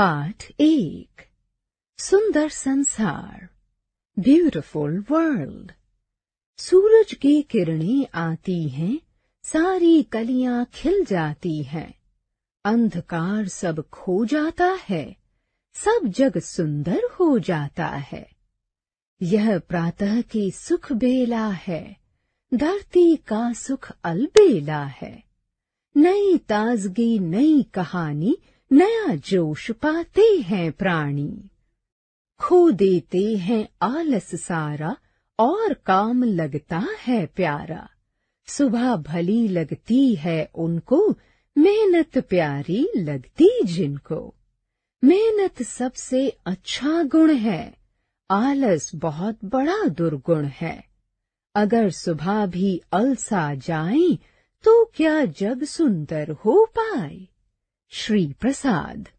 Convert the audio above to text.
पाठ एक सुंदर संसार ब्यूटिफुल वर्ल्ड सूरज की किरणें आती हैं सारी कलियां खिल जाती हैं अंधकार सब खो जाता है सब जग सुंदर हो जाता है यह प्रातः की सुख बेला है धरती का सुख अलबेला है नई ताजगी नई कहानी नया जोश पाते हैं प्राणी खो देते हैं आलस सारा और काम लगता है प्यारा सुबह भली लगती है उनको मेहनत प्यारी लगती जिनको मेहनत सबसे अच्छा गुण है आलस बहुत बड़ा दुर्गुण है अगर सुबह भी अलसा जाए तो क्या जग सुंदर हो पाए Shri Prasad